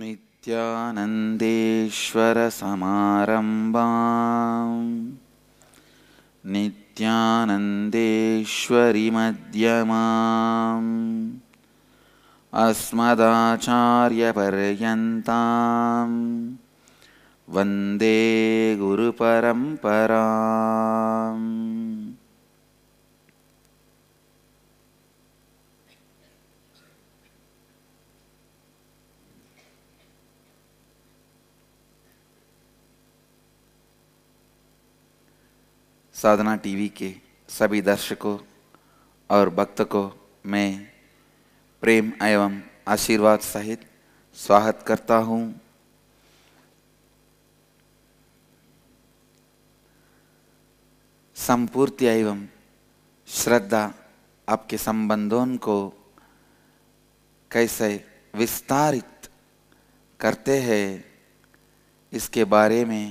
नित्यानन्देश्वरसमारम्भा नित्यानन्देश्वरिमध्यमाम् अस्मदाचार्यपर्यन्तां वन्दे गुरुपरम्परा साधना टीवी के सभी दर्शकों और भक्त को मैं प्रेम एवं आशीर्वाद सहित स्वागत करता हूँ संपूर्ति एवं श्रद्धा आपके संबंधों को कैसे विस्तारित करते हैं इसके बारे में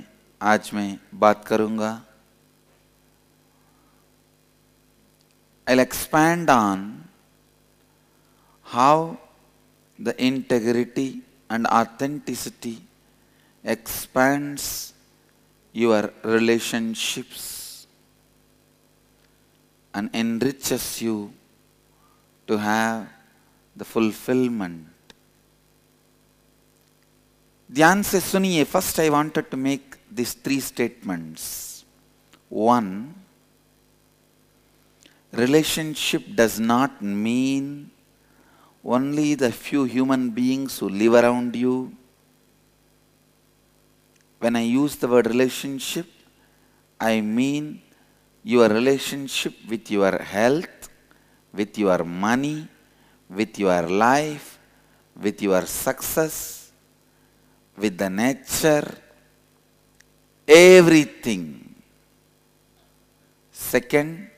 आज मैं बात करूंगा I'll expand on how the integrity and authenticity expands your relationships and enriches you to have the fulfillment. Dhyan Suniye, first I wanted to make these three statements. One, Relationship does not mean only the few human beings who live around you. When I use the word relationship, I mean your relationship with your health, with your money, with your life, with your success, with the nature, everything. Second,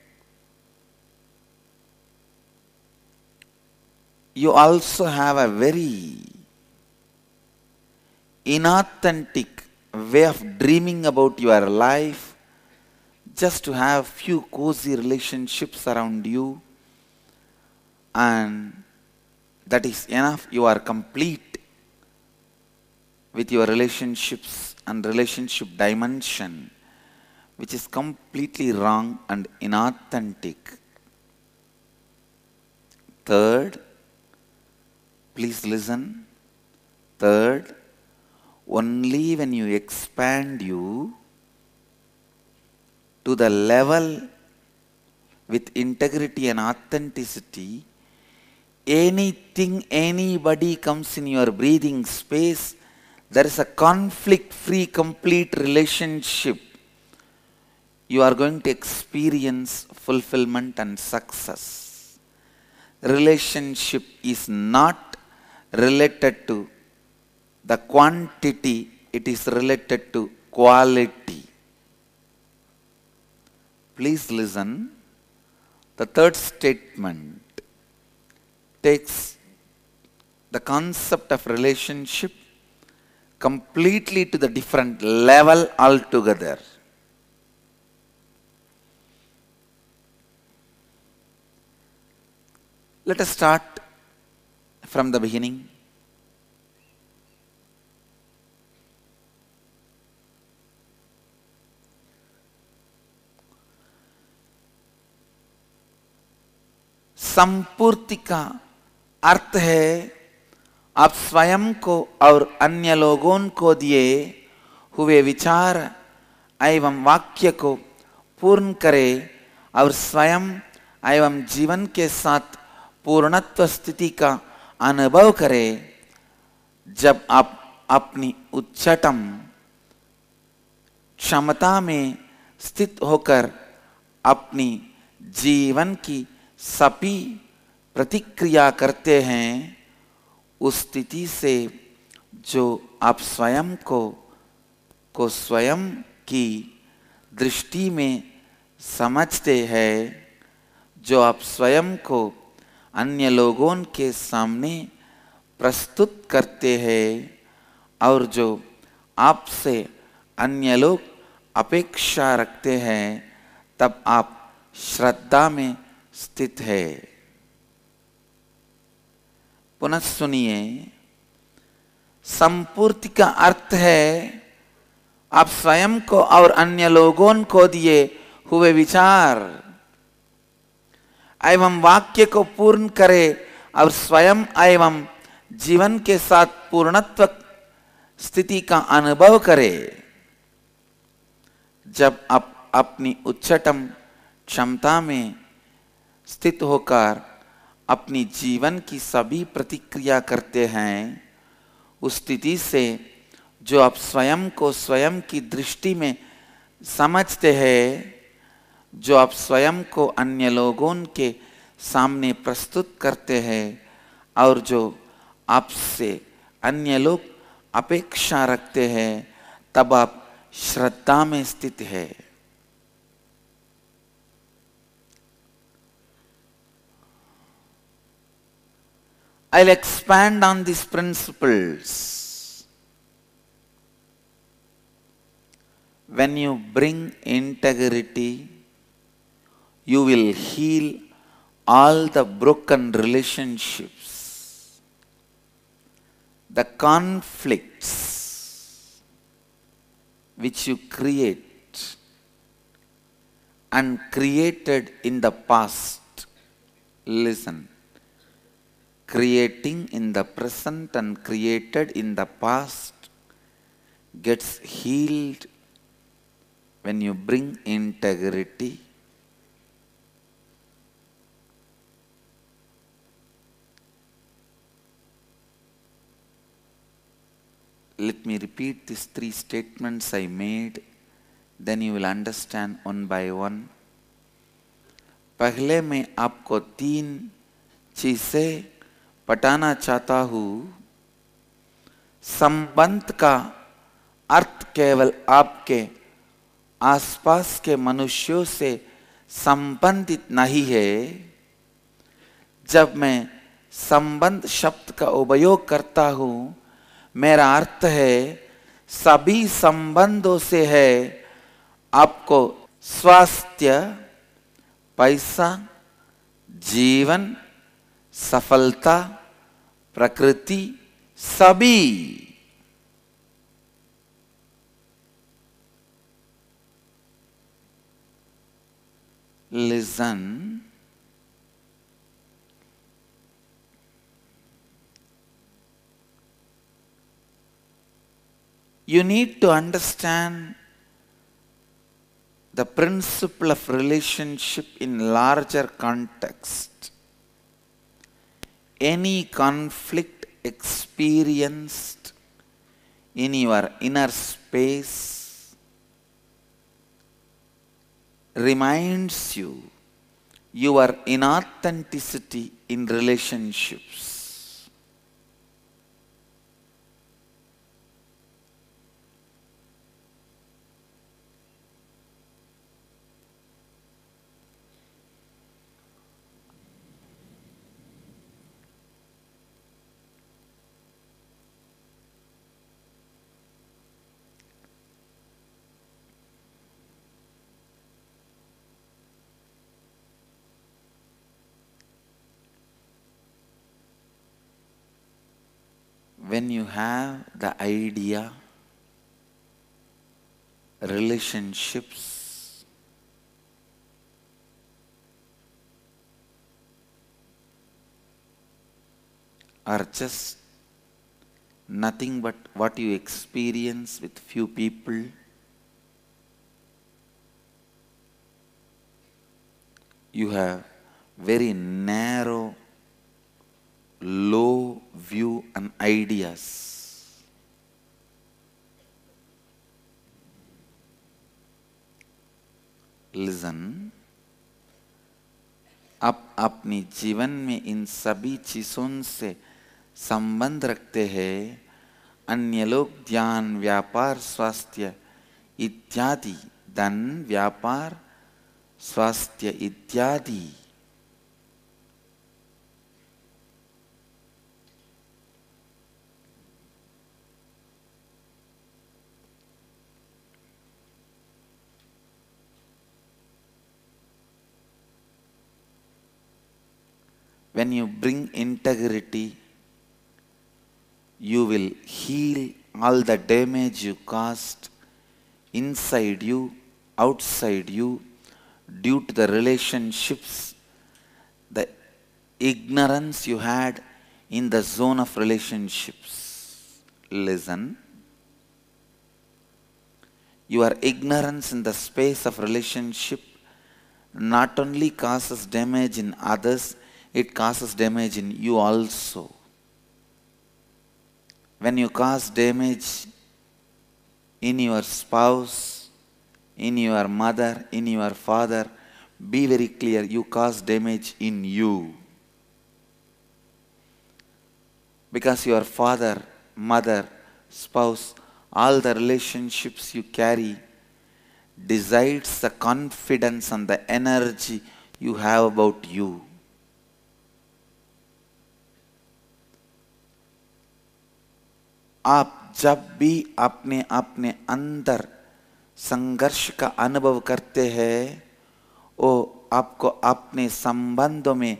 you also have a very inauthentic way of dreaming about your life just to have few cozy relationships around you and that is enough you are complete with your relationships and relationship dimension which is completely wrong and inauthentic third Please listen. Third, only when you expand you to the level with integrity and authenticity, anything, anybody comes in your breathing space, there is a conflict free, complete relationship. You are going to experience fulfillment and success. Relationship is not related to the quantity, it is related to quality. Please listen. The third statement takes the concept of relationship completely to the different level altogether. Let us start from the beginning? संपूर्ति का अर्थ है आप स्वयं को और अन्य लोगों को दिए हुए विचार एवं वाक्य को पूर्ण करें और स्वयं एवं जीवन के साथ पूर्णत्व स्थिति का अनुभव करें जब आप अपनी उच्चतम क्षमता में स्थित होकर अपनी जीवन की सभी प्रतिक्रिया करते हैं उस स्थिति से जो आप स्वयं को को स्वयं की दृष्टि में समझते हैं जो आप स्वयं को अन्य लोगों के सामने प्रस्तुत करते हैं और जो आपसे अन्य लोग अपेक्षा रखते हैं तब आप श्रद्धा में स्थित है पुनः सुनिए संपूर्ति का अर्थ है आप स्वयं को और अन्य लोगों को दिए हुए विचार एवं वाक्य को पूर्ण करे और स्वयं एवं जीवन के साथ पूर्णत्व स्थिति का अनुभव करे जब आप अपनी उच्चतम क्षमता में स्थित होकर अपनी जीवन की सभी प्रतिक्रिया करते हैं उस स्थिति से जो आप स्वयं को स्वयं की दृष्टि में समझते हैं जो आप स्वयं को अन्य लोगों के सामने प्रस्तुत करते हैं और जो आपसे अन्य लोग अपेक्षा रखते हैं तब आप श्रद्धा में स्थित है I'll expand on these principles. When you bring integrity you will heal all the broken relationships, the conflicts which you create and created in the past. Listen, creating in the present and created in the past gets healed when you bring integrity Let me repeat these three statements I made, then you will understand one by one. पहले मैं आपको तीन चीजें पटाना चाहता हूँ संबंध का अर्थ केवल आपके आसपास के मनुष्यों से संबंधित नहीं है जब मैं संबंध शब्द का उपयोग करता हूँ मेरा अर्थ है सभी संबंधों से है आपको स्वास्थ्य पैसा जीवन सफलता प्रकृति सभी listen You need to understand the principle of relationship in larger context. Any conflict experienced in your inner space reminds you your inauthenticity in relationships. when you have the idea, relationships, are just nothing but what you experience with few people. You have very narrow low view and ideas. Listen. आप अपने जीवन में इन सभी चीजों से संबंध रखते हैं अन्य लोग ध्यान व्यापार स्वास्थ्य इत्यादि धन व्यापार स्वास्थ्य इत्यादि when you bring integrity, you will heal all the damage you caused inside you, outside you, due to the relationships, the ignorance you had in the zone of relationships. Listen. Your ignorance in the space of relationship not only causes damage in others, it causes damage in you also. When you cause damage in your spouse, in your mother, in your father, be very clear, you cause damage in you. Because your father, mother, spouse, all the relationships you carry decides the confidence and the energy you have about you. आप जब भी अपने अपने अंदर संघर्ष का अनुभव करते हैं वो आपको अपने संबंधों में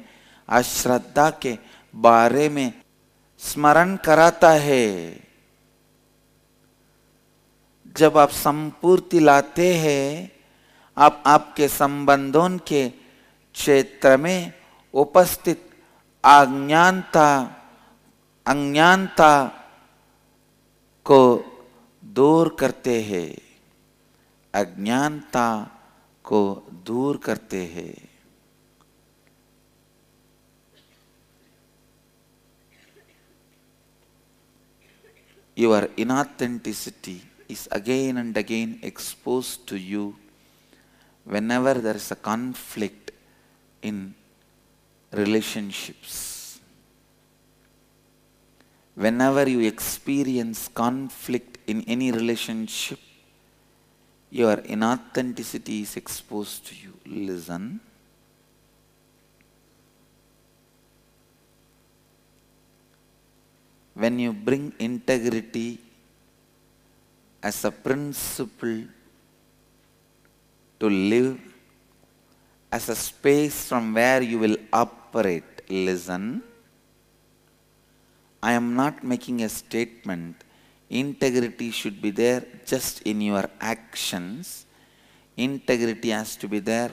अश्रद्धा के बारे में स्मरण कराता है जब आप संपूर्ति लाते हैं आप आपके संबंधों के क्षेत्र में उपस्थित अज्ञानता अज्ञानता को दूर करते हैं अज्ञानता को दूर करते हैं Your inauthenticity is again and again exposed to you whenever there is a conflict in relationships. Whenever you experience conflict in any relationship, your inauthenticity is exposed to you. Listen. When you bring integrity as a principle to live, as a space from where you will operate, listen. I am not making a statement. Integrity should be there just in your actions. Integrity has to be there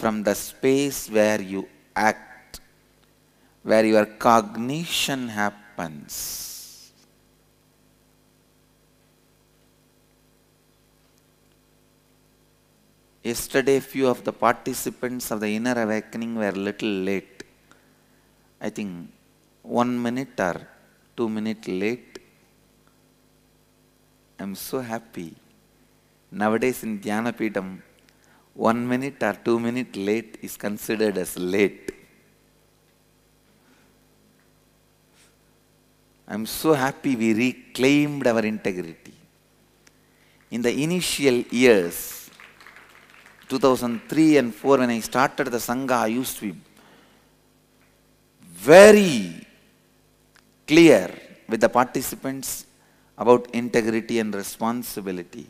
from the space where you act, where your cognition happens. Yesterday, few of the participants of the inner awakening were a little late. I think one minute or two minutes late. I'm so happy. Nowadays in Dhyanapitam, one minute or two minute late is considered as late. I'm so happy we reclaimed our integrity. In the initial years, 2003 and 4, when I started the Sangha, I used to be very clear with the participants about integrity and responsibility.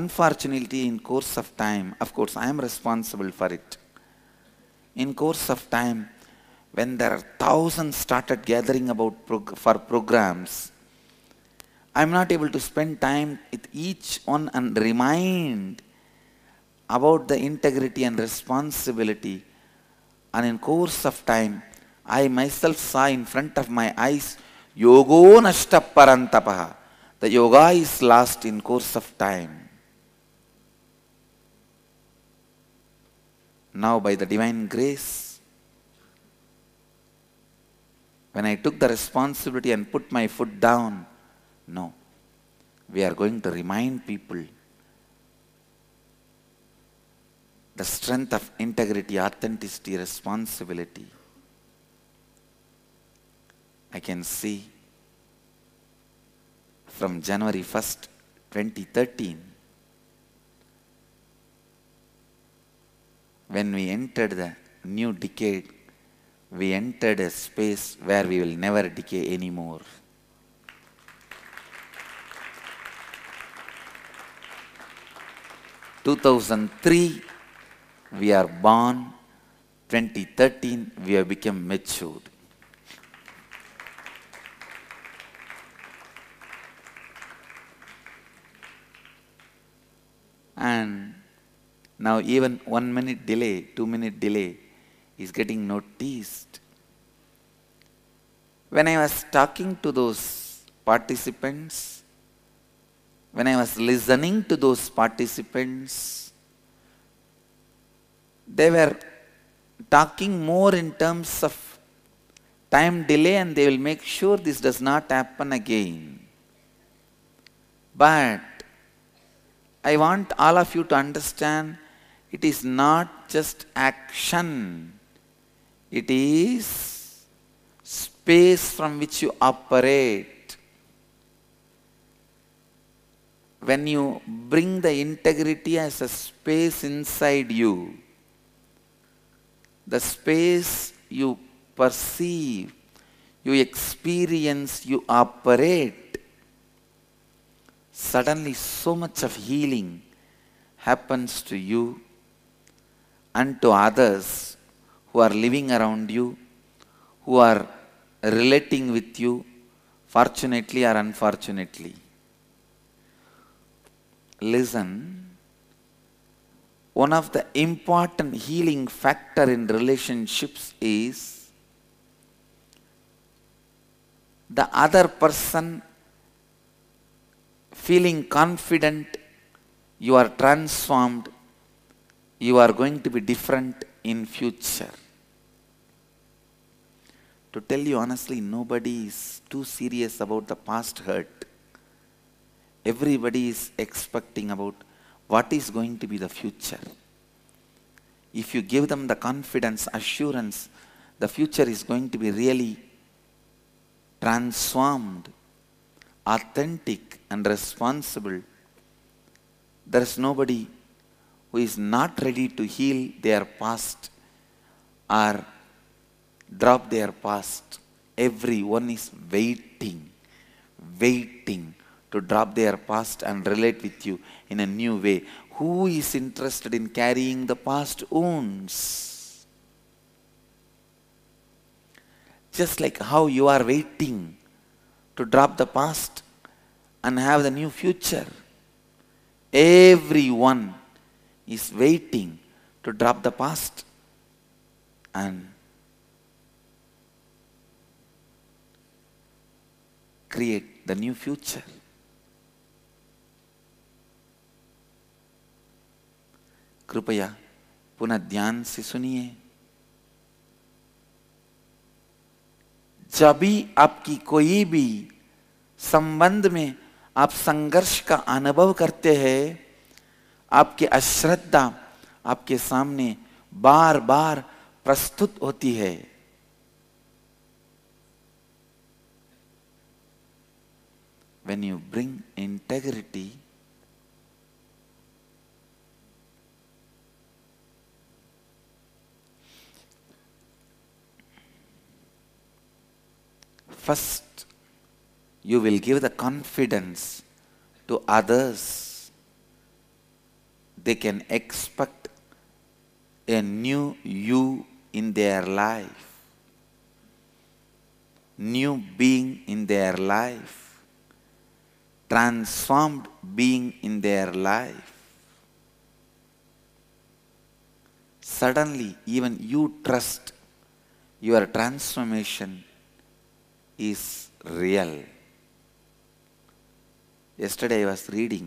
Unfortunately, in course of time, of course, I am responsible for it. In course of time, when there are thousands started gathering about prog for programs, I'm not able to spend time with each one and remind about the integrity and responsibility. And in course of time, I myself saw in front of my eyes Yogo Nashta Parantapaha. The yoga is lost in course of time. Now by the divine grace, when I took the responsibility and put my foot down, no, we are going to remind people the strength of integrity, authenticity, responsibility. I can see from January 1st, 2013, when we entered the new decade, we entered a space where we will never decay anymore. Two thousand three, we are born. Twenty thirteen, we have become matured. And now even one minute delay, two minute delay is getting noticed. When I was talking to those participants, when I was listening to those participants, they were talking more in terms of time delay and they will make sure this does not happen again. But I want all of you to understand it is not just action, it is space from which you operate. When you bring the integrity as a space inside you, the space you perceive, you experience, you operate Suddenly, so much of healing happens to you and to others who are living around you, who are relating with you, fortunately or unfortunately. Listen, one of the important healing factor in relationships is the other person feeling confident, you are transformed, you are going to be different in future. To tell you honestly, nobody is too serious about the past hurt. Everybody is expecting about what is going to be the future. If you give them the confidence, assurance, the future is going to be really transformed, authentic, and responsible. There is nobody who is not ready to heal their past or drop their past. Everyone is waiting, waiting to drop their past and relate with you in a new way. Who is interested in carrying the past wounds? Just like how you are waiting to drop the past and have the new future. Everyone is waiting to drop the past and create the new future. कृपया पुनः ध्यान से सुनिए जब भी आपकी कोई भी संबंध में आप संघर्ष का अनुभव करते हैं आपकी अश्रद्धा आपके सामने बार बार प्रस्तुत होती है when you bring integrity first you will give the confidence to others. They can expect a new you in their life, new being in their life, transformed being in their life. Suddenly, even you trust your transformation is real. Yesterday I was reading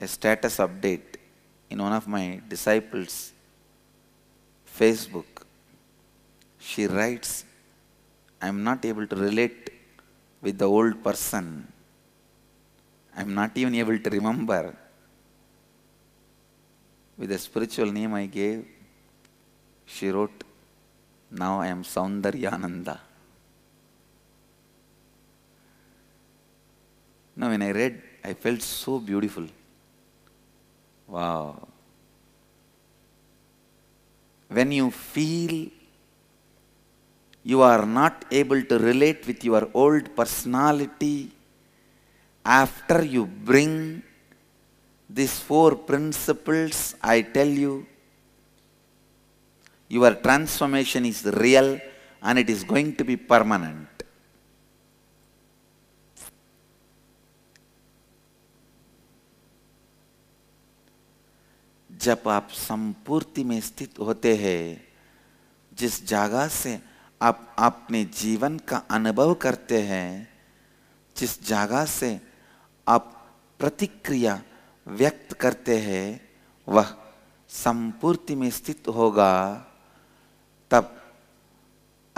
a status update in one of my disciples' Facebook. She writes, I am not able to relate with the old person. I am not even able to remember. With the spiritual name I gave, she wrote, Now I am Yananda." Now, when I read, I felt so beautiful. Wow. When you feel you are not able to relate with your old personality, after you bring these four principles, I tell you, your transformation is real and it is going to be permanent. जब आप संपूर्ति में स्थित होते हैं जिस जगह से आप अपने जीवन का अनुभव करते हैं जिस जगह से आप प्रतिक्रिया व्यक्त करते हैं वह संपूर्ति में स्थित होगा तब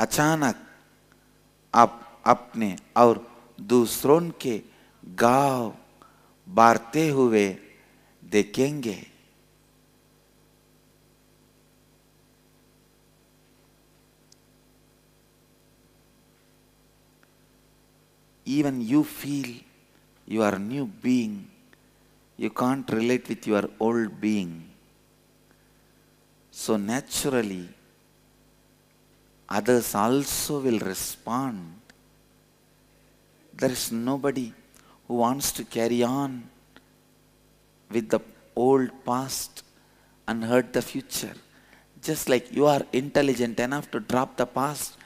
अचानक आप अपने और दूसरों के गांव बारते हुए देखेंगे even you feel you are a new being. You can't relate with your old being. So naturally, others also will respond. There is nobody who wants to carry on with the old past and hurt the future. Just like you are intelligent enough to drop the past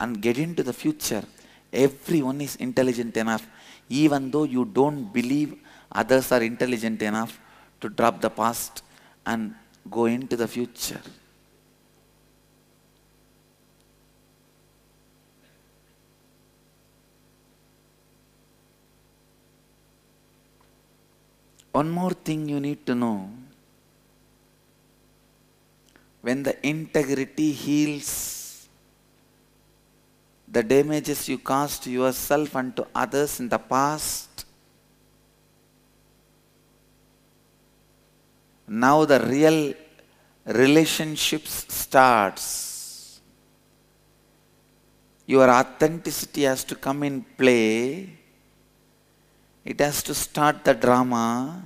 and get into the future, Everyone is intelligent enough. Even though you don't believe others are intelligent enough to drop the past and go into the future. One more thing you need to know. When the integrity heals the damages you caused yourself and to others in the past. Now the real relationships starts. Your authenticity has to come in play. It has to start the drama.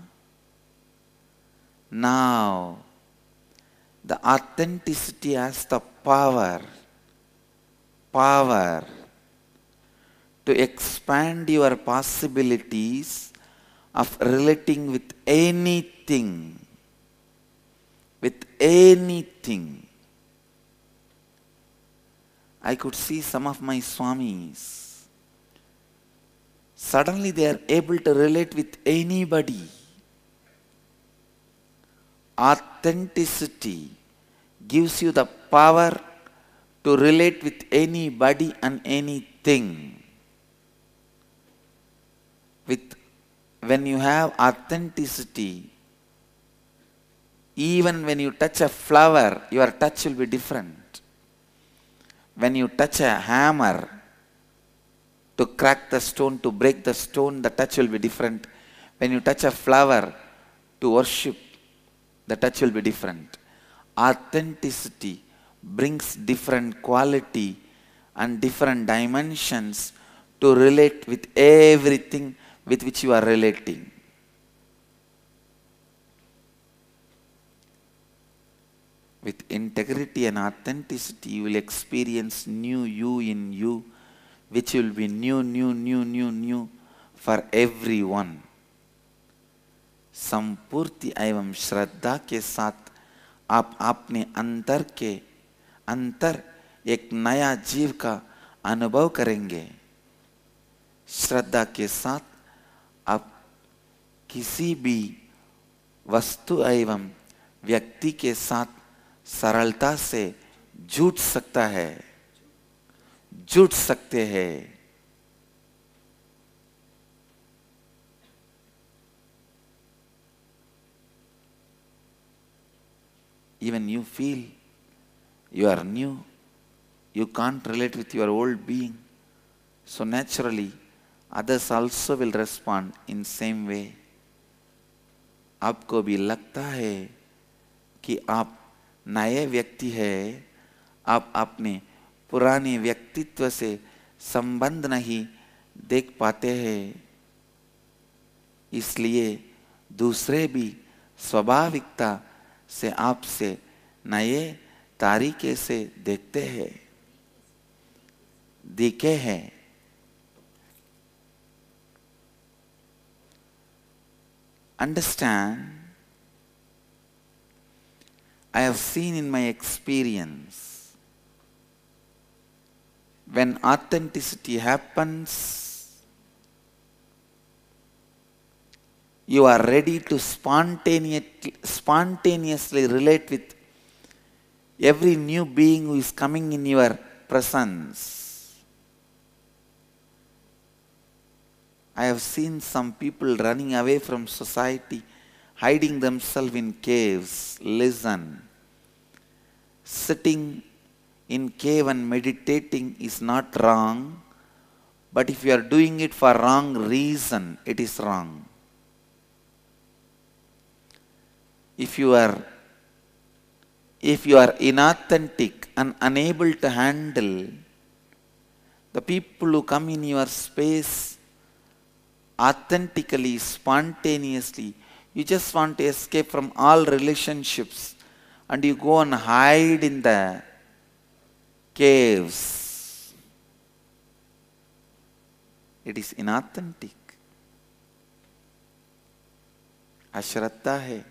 Now, the authenticity has the power power to expand your possibilities of relating with anything, with anything. I could see some of my Swamis. Suddenly they are able to relate with anybody. Authenticity gives you the power to relate with anybody and anything. With when you have authenticity, even when you touch a flower, your touch will be different. When you touch a hammer to crack the stone, to break the stone, the touch will be different. When you touch a flower to worship, the touch will be different. Authenticity brings different quality and different dimensions to relate with everything with which you are relating. With integrity and authenticity, you will experience new you in you, which will be new, new, new, new, new for everyone. संपूर्ति ayam shraddha ke saath, आप apne antar ke अंतर एक नया जीव का अनुभव करेंगे श्रद्धा के साथ आप किसी भी वस्तु एवं व्यक्ति के साथ सरलता से जुट सकता है जुट सकते हैं even you feel You are new. You can't relate with your old being. So naturally, others also will respond in same way. आपको भी लगता है कि आप नए व्यक्ति है आप अपने पुराने व्यक्तित्व से संबंध नहीं देख पाते हैं इसलिए दूसरे भी स्वाभाविकता से आपसे नए तारीके से देखते हैं दिखे हैं understand I have seen in my experience when authenticity happens you are ready to spontaneously, spontaneously relate with every new being who is coming in your presence. I have seen some people running away from society, hiding themselves in caves. Listen, sitting in cave and meditating is not wrong, but if you are doing it for wrong reason, it is wrong. If you are if you are inauthentic and unable to handle the people who come in your space authentically, spontaneously, you just want to escape from all relationships and you go and hide in the caves. It is inauthentic. Ashratta hai.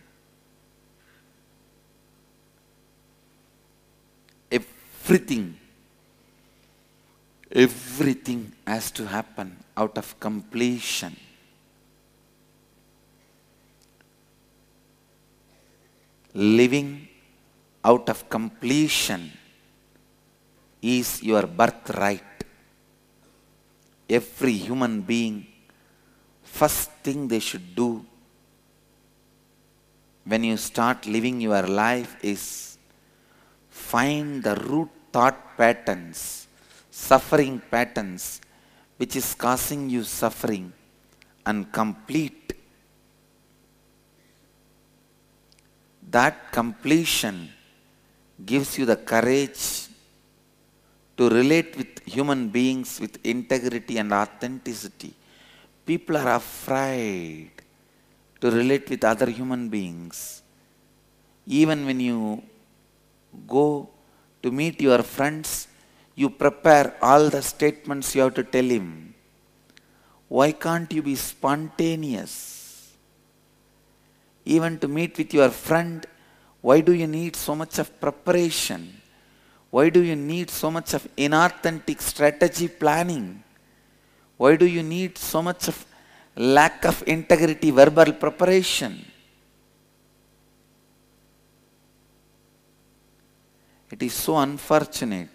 everything, everything has to happen out of completion. Living out of completion is your birthright. Every human being, first thing they should do when you start living your life is find the root thought patterns, suffering patterns, which is causing you suffering and complete. That completion gives you the courage to relate with human beings with integrity and authenticity. People are afraid to relate with other human beings. Even when you go to meet your friends, you prepare all the statements you have to tell him. Why can't you be spontaneous? Even to meet with your friend, why do you need so much of preparation? Why do you need so much of inauthentic strategy planning? Why do you need so much of lack of integrity, verbal preparation? It is so unfortunate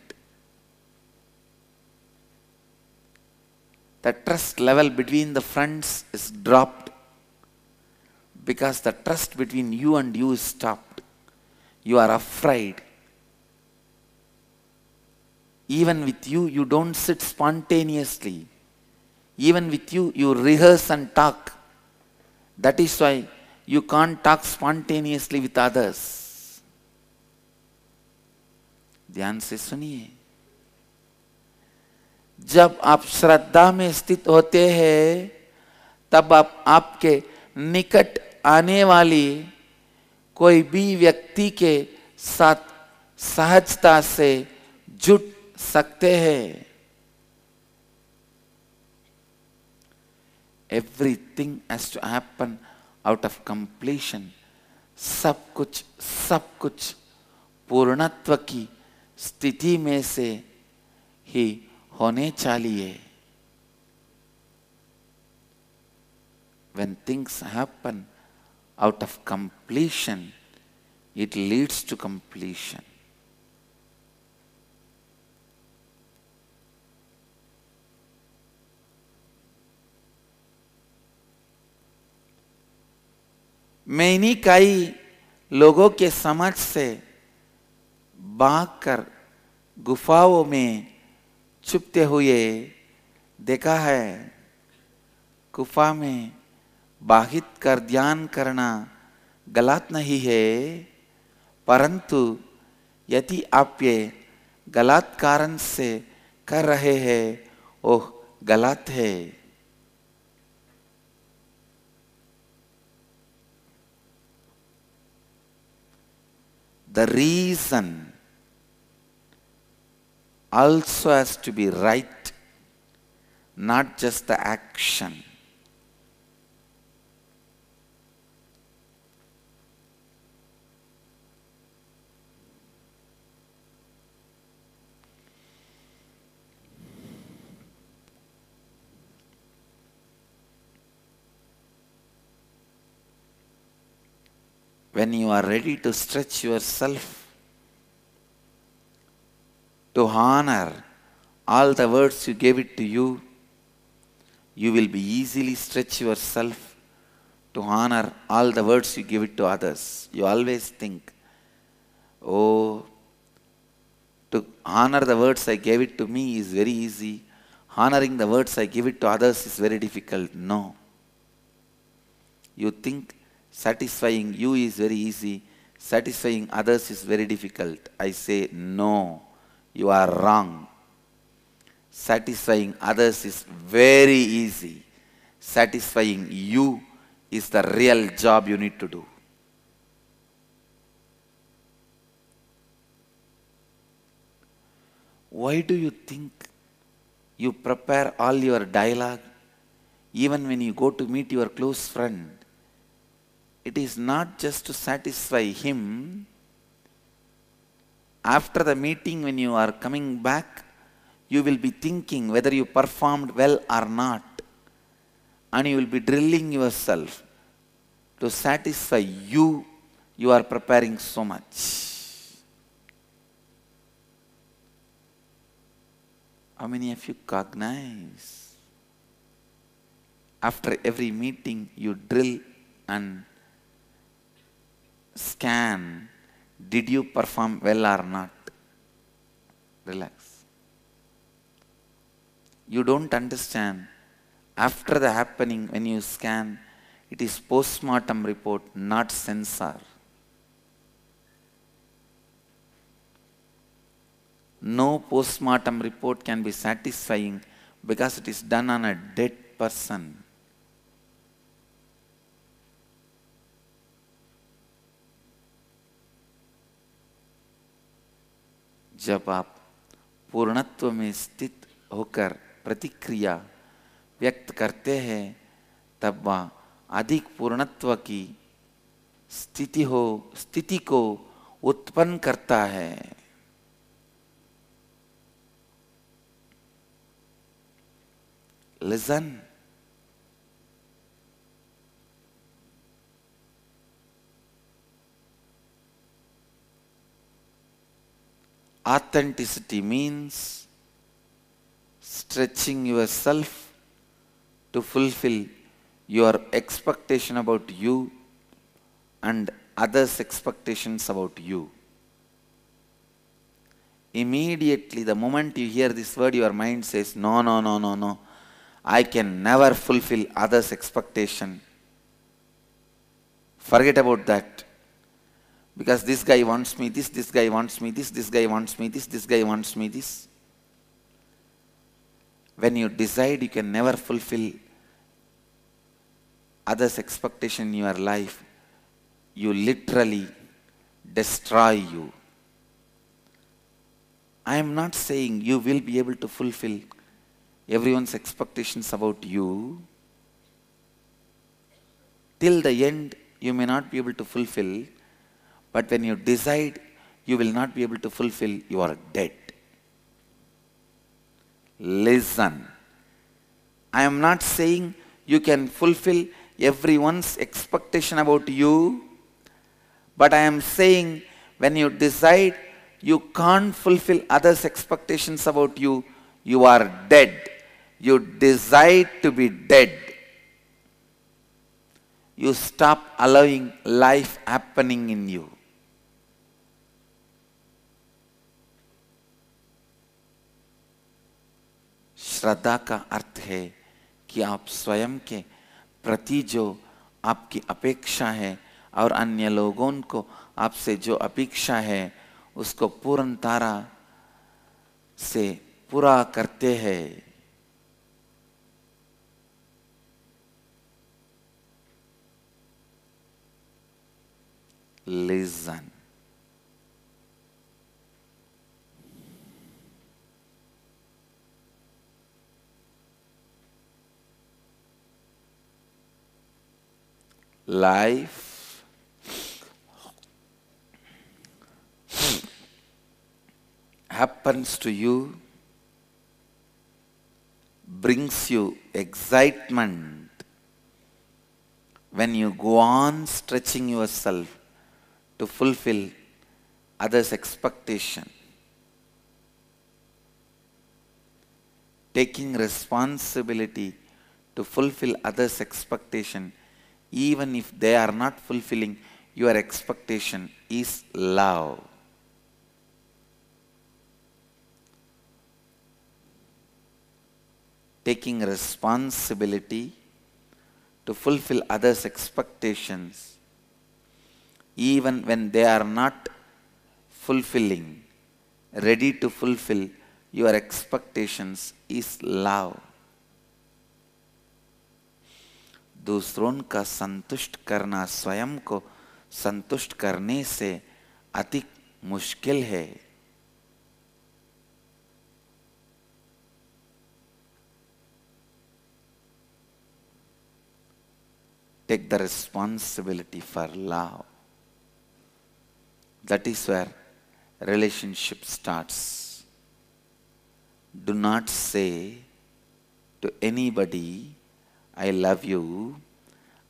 the trust level between the friends is dropped because the trust between you and you is stopped. You are afraid. Even with you, you don't sit spontaneously. Even with you, you rehearse and talk. That is why you can't talk spontaneously with others. ध्यान से सुनिए जब आप श्रद्धा में स्थित होते हैं तब आप आपके निकट आने वाली कोई भी व्यक्ति के साथ सहजता से जुट सकते हैं everything has to happen out of completion सब कुछ सब कुछ पूर्णत्व की स्थिति में से ही होने चाहिए when things happen out of completion it leads to completion मैं इन्हीं कई लोगों के समझ से बाग कर गुफाओं में छुपते हुए देखा है गुफा में बाहित कर ध्यान करना गलत नहीं है परंतु यदि आप ये गलत कारण से कर रहे हैं ओह गलत है the reason also has to be right, not just the action. when you are ready to stretch yourself to honor all the words you gave it to you, you will be easily stretch yourself to honor all the words you give it to others. You always think, oh, to honor the words I gave it to me is very easy. Honoring the words I give it to others is very difficult. No. You think satisfying you is very easy, satisfying others is very difficult. I say no you are wrong. Satisfying others is very easy. Satisfying you is the real job you need to do. Why do you think you prepare all your dialogue even when you go to meet your close friend? It is not just to satisfy him, after the meeting when you are coming back you will be thinking whether you performed well or not and you will be drilling yourself to satisfy you you are preparing so much how many of you cognize after every meeting you drill and scan did you perform well or not? Relax. You don't understand. After the happening, when you scan, it is post-mortem report, not sensor. No post-mortem report can be satisfying because it is done on a dead person. जब आप पूर्णत्व में स्थित होकर प्रतिक्रिया व्यक्त करते हैं तब वह अधिक पूर्णत्व की स्थिति हो स्थिति को उत्पन्न करता है listen Authenticity means stretching yourself to fulfill your expectation about you and others' expectations about you. Immediately, the moment you hear this word, your mind says, No, no, no, no, no. I can never fulfill others' expectation. Forget about that. Because this guy wants me this, this guy wants me this, this guy wants me this, this guy wants me this. When you decide you can never fulfill others' expectation in your life, you literally destroy you. I am not saying you will be able to fulfill everyone's expectations about you. Till the end, you may not be able to fulfill. But when you decide, you will not be able to fulfill your debt. Listen. I am not saying you can fulfill everyone's expectation about you, but I am saying when you decide you can't fulfill others' expectations about you, you are dead. You decide to be dead. You stop allowing life happening in you. श्रद्धा का अर्थ है कि आप स्वयं के प्रति जो आपकी अपेक्षा है और अन्य लोगों को आपसे जो अपेक्षा है उसको पूर्ण तारा से पूरा करते हैं listen life. happens to you, brings you excitement when you go on stretching yourself to fulfill others' expectation. Taking responsibility to fulfill others' expectation even if they are not fulfilling your expectation is love. Taking responsibility to fulfill others' expectations even when they are not fulfilling, ready to fulfill your expectations is love. दूसरों का संतुष्ट करना स्वयं को संतुष्ट करने से अति मुश्किल है take the responsibility for love that is where relationship start do not say to anybody I love you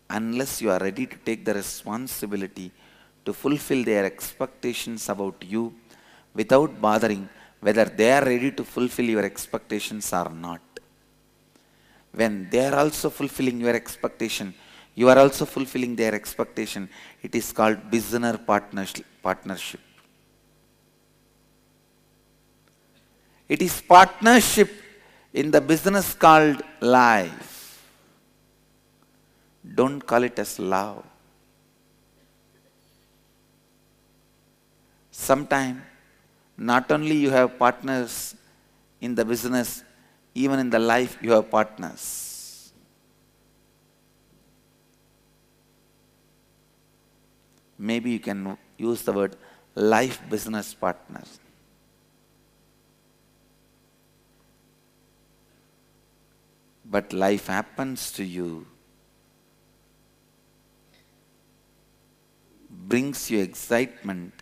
unless you are ready to take the responsibility to fulfill their expectations about you without bothering whether they are ready to fulfill your expectations or not. When they are also fulfilling your expectation, you are also fulfilling their expectation. It is called business partnership. It is partnership in the business called life. Don't call it as love. Sometime, not only you have partners in the business, even in the life you have partners. Maybe you can use the word life business partner. But life happens to you brings you excitement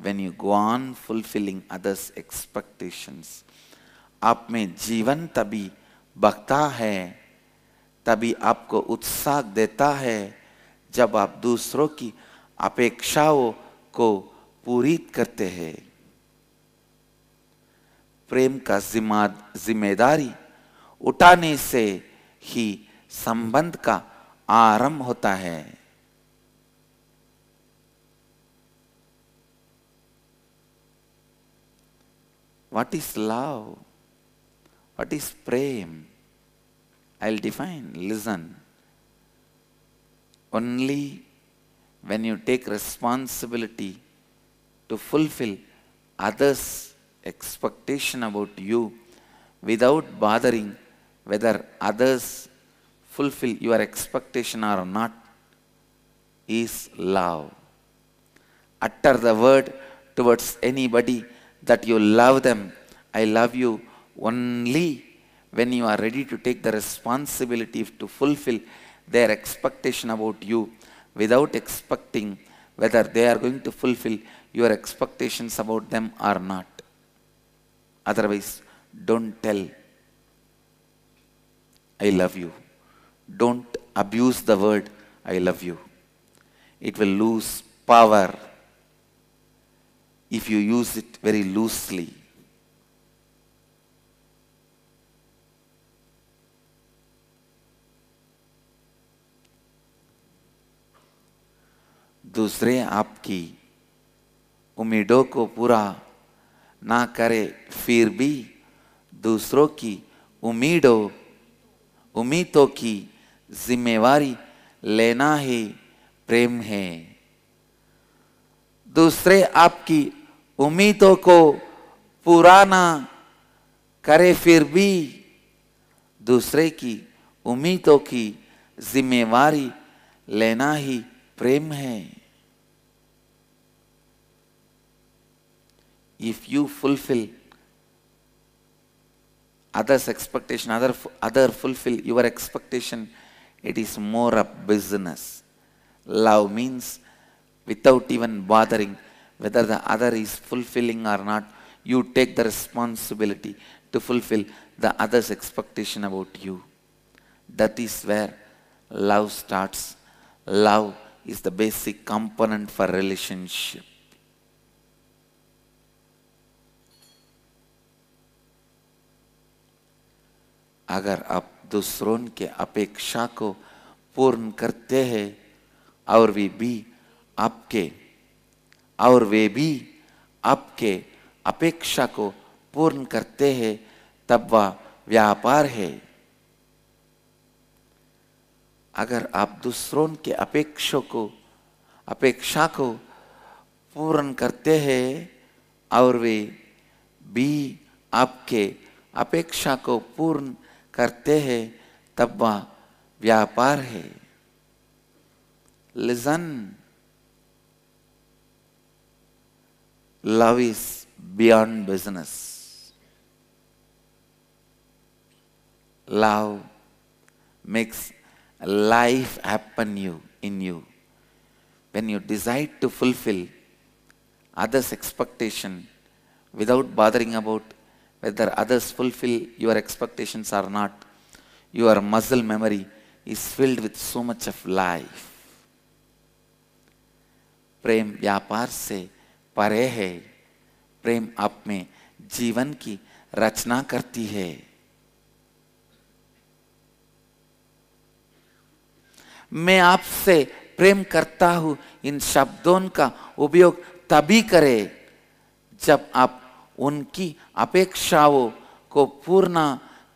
when you go on fulfilling others' expectations. आप में जीवन तभी बगता है तभी आपको उत्साह देता है जब आप दूसरों की अपेक्षाओं को पूरी करते हैं प्रेम का जिम्मा जिम्मेदारी उठाने से ही संबंध का आरंभ होता है What is love? What is prem? I'll define. Listen. Only when you take responsibility to fulfill others' expectation about you without bothering whether others fulfill your expectation or not is love. Utter the word towards anybody that you love them. I love you only when you are ready to take the responsibility to fulfill their expectation about you without expecting whether they are going to fulfill your expectations about them or not. Otherwise, don't tell, I love you. Don't abuse the word, I love you. It will lose power. if you use it very loosely. दूसरे आपकी उम्मीदों को पूरा ना करे फिर भी दूसरों की उम्मीदों उम्मीदों की जिम्मेवारी लेना ही प्रेम है दूसरे आपकी उम्मीदों को पुराना करे फिर भी दूसरे की उम्मीदों की जिम्मेवारी लेना ही प्रेम है if you fulfil others expectation other other fulfil your expectation it is more a business love means without even bothering whether the other is fulfilling or not you take the responsibility to fulfill the other's expectation about you that is where love starts love is the basic component for relationship अगर आप दूसरों के अपेक्षा को पूर्ण करते हैं और वे भी आपके और वे भी आपके अपेक्षा को पूर्ण करते हैं तब वह व्यापार है अगर आप दूसरों के अपेक्षों को अपेक्षा को पूर्ण करते हैं और वे भी आपके अपेक्षा को पूर्ण करते हैं तब वह व्यापार है लिजन Love is beyond business. Love makes life happen you in you. When you decide to fulfill others' expectation without bothering about whether others fulfill your expectations or not, your muscle memory is filled with so much of life. Prem व्यापार से परे है प्रेम आप में जीवन की रचना करती है मैं आपसे प्रेम करता हूं इन शब्दों का उपयोग तभी करें जब आप उनकी अपेक्षाओं को पूर्ण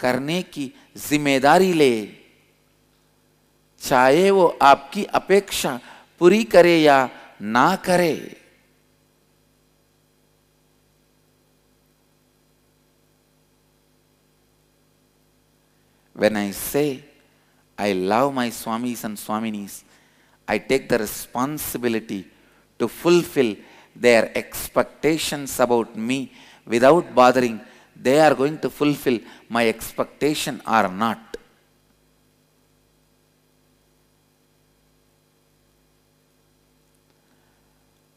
करने की जिम्मेदारी ले चाहे वो आपकी अपेक्षा पूरी करे या ना करे When I say I love my Swamis and Swaminis, I take the responsibility to fulfill their expectations about me without bothering they are going to fulfill my expectation or not.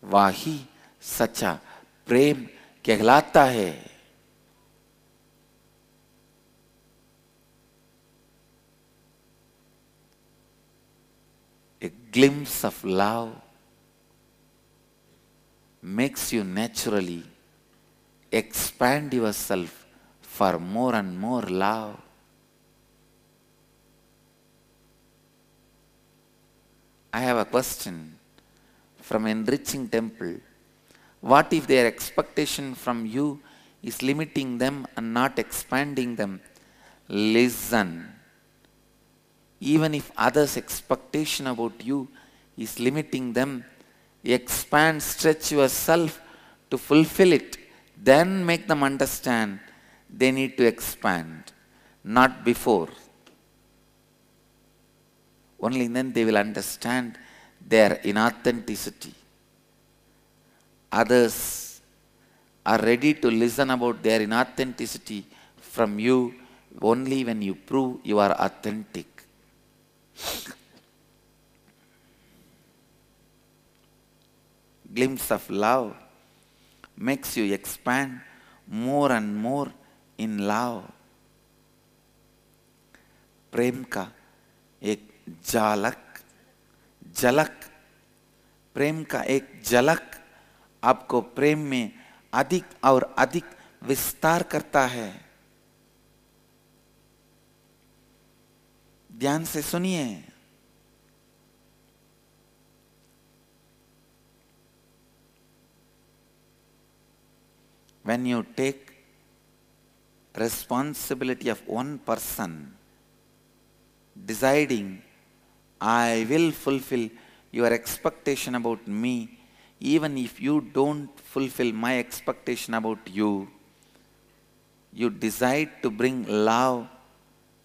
वाही सच्चा Prem Kehlata Hai. glimpse of love makes you naturally expand yourself for more and more love. I have a question from enriching temple. What if their expectation from you is limiting them and not expanding them? Listen even if others' expectation about you is limiting them, expand, stretch yourself to fulfill it. Then make them understand they need to expand, not before. Only then they will understand their inauthenticity. Others are ready to listen about their inauthenticity from you only when you prove you are authentic. Glimpse of love makes you expand more and more in love. प्रेम का एक जालक झलक प्रेम का एक झलक आपको प्रेम में अधिक और अधिक विस्तार करता है ध्यान से when you take responsibility of one person deciding i will fulfill your expectation about me even if you don't fulfill my expectation about you you decide to bring love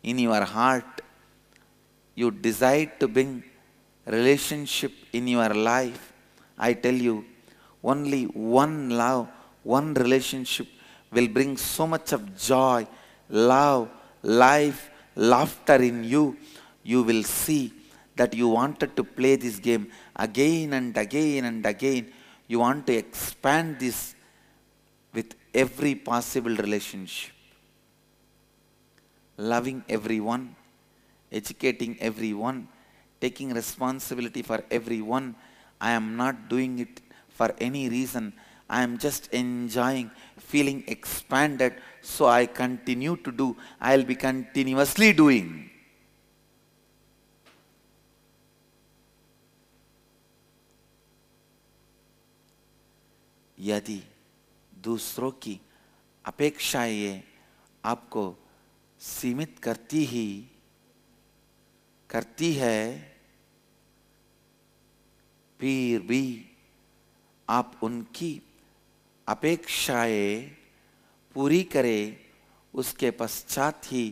in your heart you decide to bring relationship in your life, I tell you, only one love, one relationship will bring so much of joy, love, life, laughter in you. You will see that you wanted to play this game again and again and again. You want to expand this with every possible relationship. Loving everyone educating everyone, taking responsibility for everyone. I am not doing it for any reason. I am just enjoying, feeling expanded, so I continue to do. I will be continuously doing. यदि दूसरों की अपेक्षाएं आपको सीमित करती ही करती है फिर भी आप उनकी अपेक्षाएं पूरी करें उसके पश्चात ही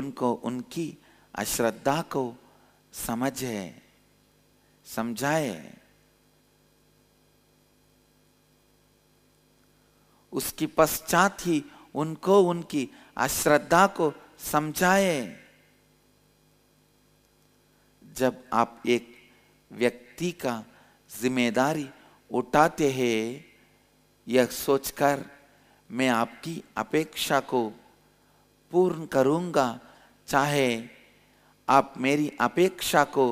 उनको उनकी अश्रद्धा को समझे समझाए उसकी पश्चात ही उनको उनकी अश्रद्धा को समझाए जब आप एक व्यक्ति का जिम्मेदारी उठाते हैं यह सोचकर मैं आपकी अपेक्षा को पूर्ण करूँगा चाहे आप मेरी अपेक्षा को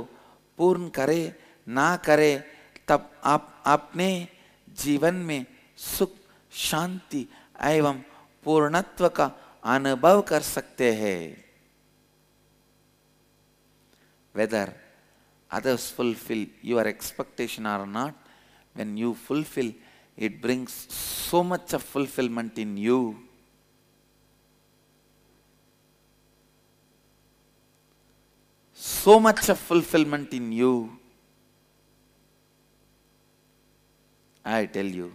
पूर्ण करें ना करें तब आप अपने जीवन में सुख शांति एवं पूर्णत्व का अनुभव कर सकते हैं whether others fulfill your expectation or not, when you fulfill, it brings so much of fulfillment in you. So much of fulfillment in you. I tell you.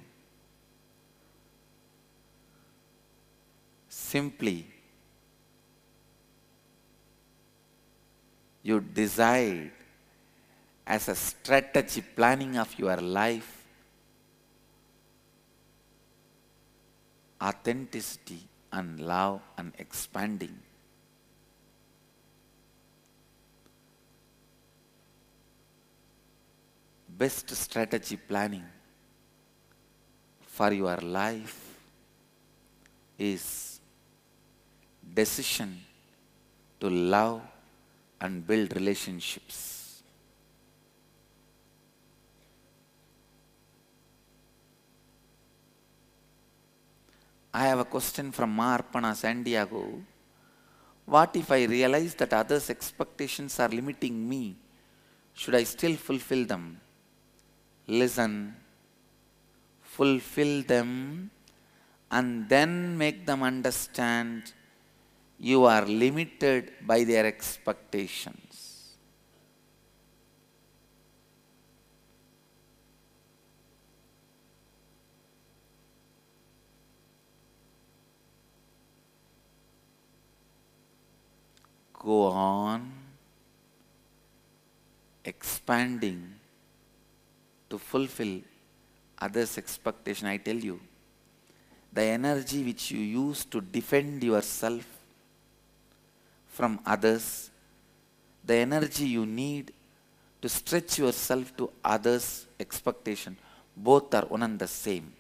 Simply you decide as a strategy planning of your life authenticity and love and expanding best strategy planning for your life is decision to love and build relationships. I have a question from Marpana Santiago. What if I realize that others' expectations are limiting me? Should I still fulfill them? Listen, fulfill them and then make them understand you are limited by their expectations. Go on expanding to fulfill others' expectation. I tell you, the energy which you use to defend yourself from others, the energy you need to stretch yourself to others' expectation, both are one and the same.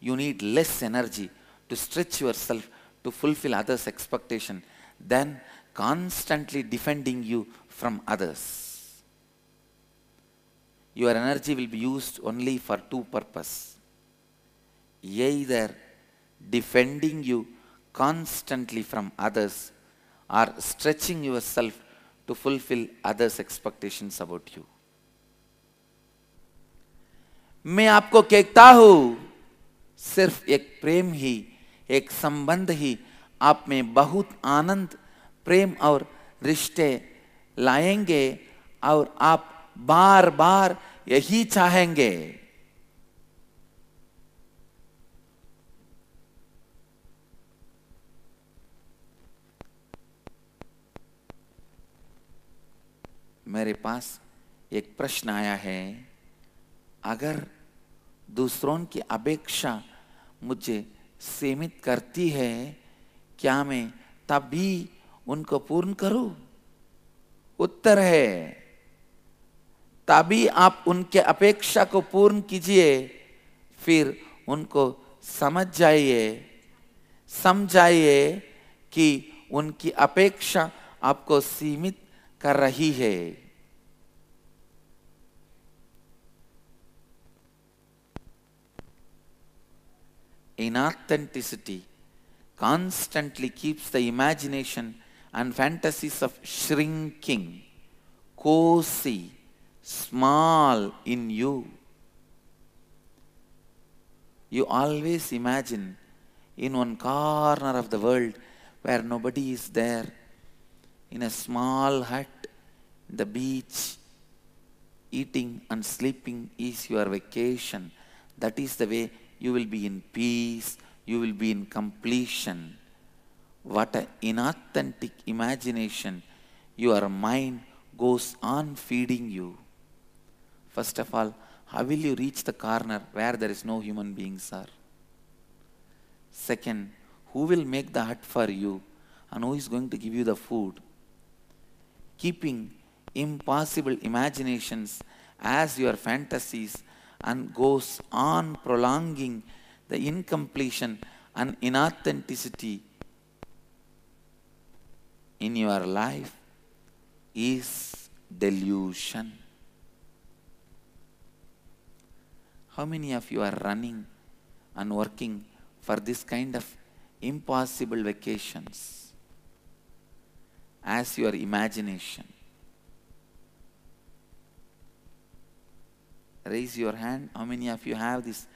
You need less energy to stretch yourself to fulfill others' expectation than constantly defending you from others. Your energy will be used only for two purposes. Either defending you constantly from others are stretching yourself to fulfill others' expectations about you. मैं आपको कहता हूं सिर्फ एक प्रेम ही एक संबंध ही आप में बहुत आनंद प्रेम और रिश्ते लाएंगे और आप बार बार यही चाहेंगे मेरे पास एक प्रश्न आया है अगर दूसरों की अपेक्षा मुझे सीमित करती है क्या मैं तब भी उनको पूर्ण करूं उत्तर है तभी आप उनके अपेक्षा को पूर्ण कीजिए फिर उनको समझ जाइए समझाइए कि उनकी अपेक्षा आपको सीमित कर रही है inauthenticity constantly keeps the imagination and fantasies of shrinking, cozy, small in you. You always imagine in one corner of the world where nobody is there, in a small hut, the beach, eating and sleeping is your vacation. That is the way you will be in peace, you will be in completion. What an inauthentic imagination. Your mind goes on feeding you. First of all, how will you reach the corner where there is no human beings are? Second, who will make the hut for you and who is going to give you the food? Keeping impossible imaginations as your fantasies and goes on prolonging the incompletion and inauthenticity in your life is delusion. How many of you are running and working for this kind of impossible vacations as your imagination? Raise your hand. How many of you have these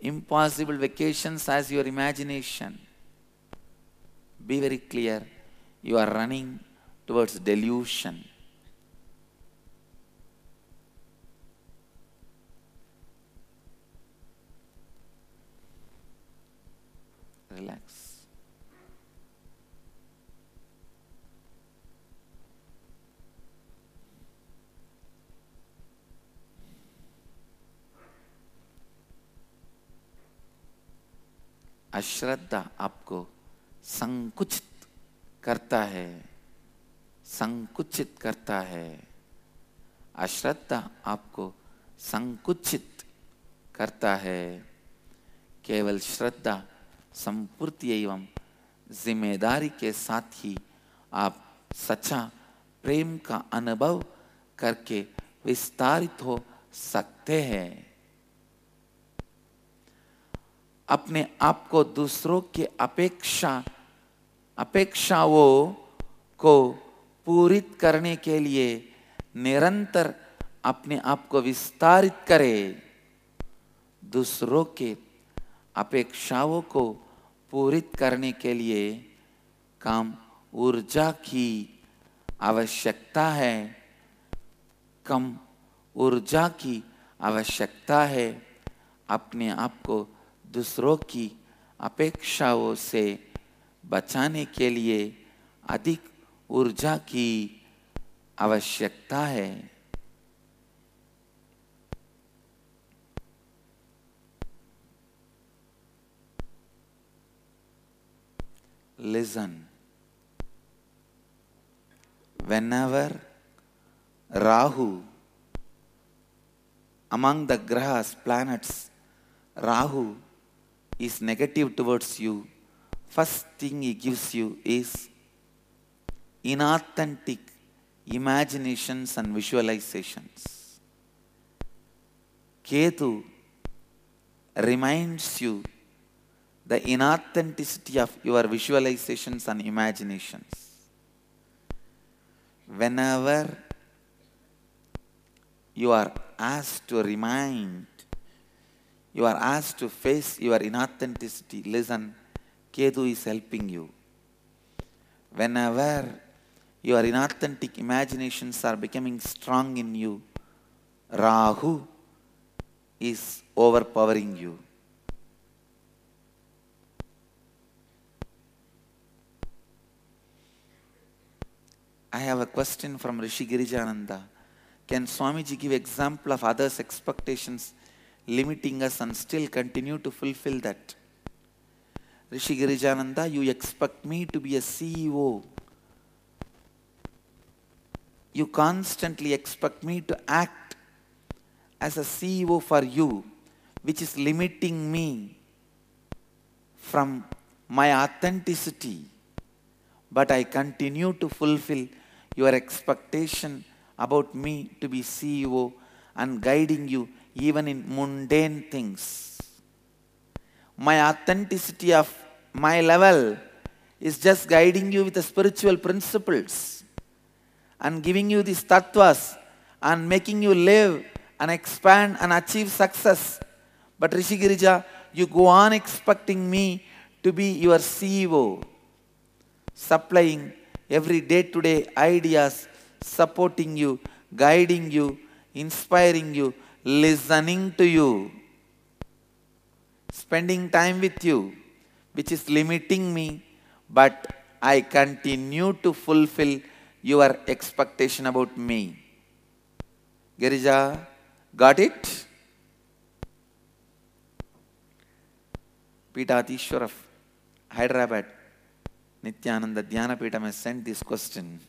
impossible vacations as your imagination? Be very clear. You are running towards delusion. अश्रद्धा आपको संकुचित करता है संकुचित करता है अश्रद्धा आपको संकुचित करता है केवल श्रद्धा संपूर्ति एवं जिम्मेदारी के साथ ही आप सच्चा प्रेम का अनुभव करके विस्तारित हो सकते हैं अपने आप को दूसरों की अपेक्षा अपेक्षाओं को पूरित करने के लिए निरंतर अपने आप को विस्तारित करें दूसरों के अपेक्षाओं को पूरित करने के लिए काम ऊर्जा की आवश्यकता है कम ऊर्जा की आवश्यकता है अपने आप को दूसरों की अपेक्षाओं से बचाने के लिए अधिक ऊर्जा की आवश्यकता है listen whenever Rahu among the ग्रह planets Rahu is negative towards you, first thing he gives you is inauthentic imaginations and visualizations. Ketu reminds you the inauthenticity of your visualizations and imaginations. Whenever you are asked to remind you are asked to face your inauthenticity. Listen, Kedu is helping you. Whenever your inauthentic imaginations are becoming strong in you, Rahu is overpowering you. I have a question from Rishi Girijananda. Can Swamiji give example of others' expectations limiting us and still continue to fulfill that. Rishi Girijananda, you expect me to be a CEO. You constantly expect me to act as a CEO for you, which is limiting me from my authenticity. But I continue to fulfill your expectation about me to be CEO and guiding you even in mundane things. My authenticity of my level is just guiding you with the spiritual principles and giving you these tattvas and making you live and expand and achieve success. But Rishi Girija, you go on expecting me to be your CEO, supplying every day to day ideas, supporting you, guiding you, inspiring you listening to you, spending time with you, which is limiting me, but I continue to fulfill your expectation about me. Girija, got it? Peetatishwaraf, Hyderabad, Nityananda Dhyana Peetham has sent this question.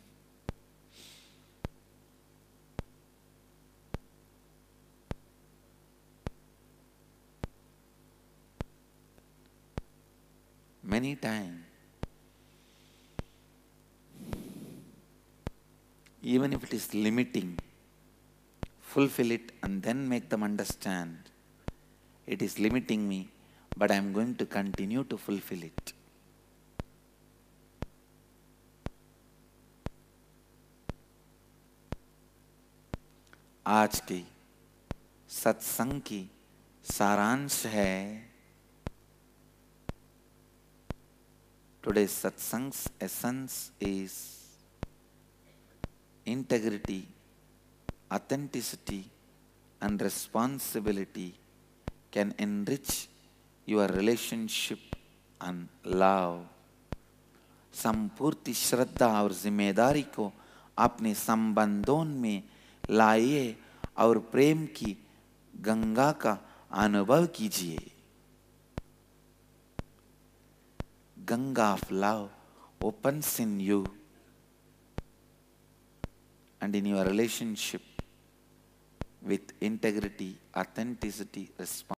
many times. Even if it is limiting, fulfill it and then make them understand. It is limiting me, but I am going to continue to fulfill it. आज की सत्संग की सारांश है Today's satsang's essence is integrity, authenticity, and responsibility can enrich your relationship and love. संपूर्ति श्रद्धा और जिम्मेदारी को अपने संबंधों में लाइए और प्रेम की गंगा का अनुभव कीजिए Ganga of love opens in you and in your relationship with integrity, authenticity, responsibility.